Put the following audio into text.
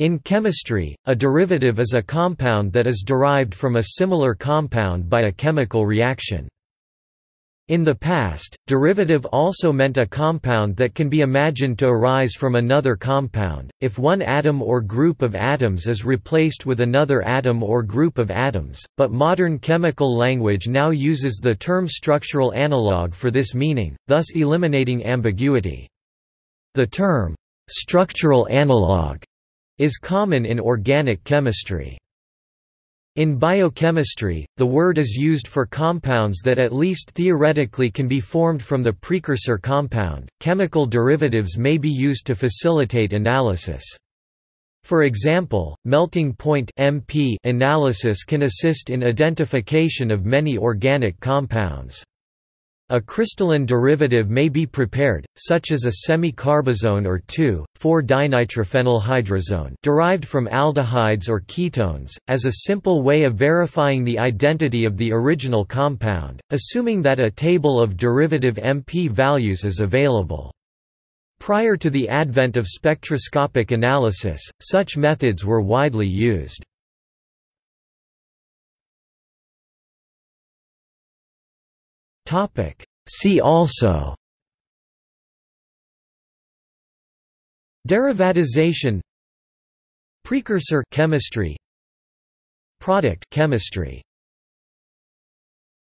In chemistry, a derivative is a compound that is derived from a similar compound by a chemical reaction. In the past, derivative also meant a compound that can be imagined to arise from another compound, if one atom or group of atoms is replaced with another atom or group of atoms, but modern chemical language now uses the term structural analog for this meaning, thus eliminating ambiguity. The term, structural analog is common in organic chemistry. In biochemistry, the word is used for compounds that at least theoretically can be formed from the precursor compound. Chemical derivatives may be used to facilitate analysis. For example, melting point (MP) analysis can assist in identification of many organic compounds. A crystalline derivative may be prepared, such as a semi-carbazone or 2,4-dinitrophenylhydrazone derived from aldehydes or ketones, as a simple way of verifying the identity of the original compound, assuming that a table of derivative MP values is available. Prior to the advent of spectroscopic analysis, such methods were widely used. Topic. See also Derivatization Precursor chemistry Product chemistry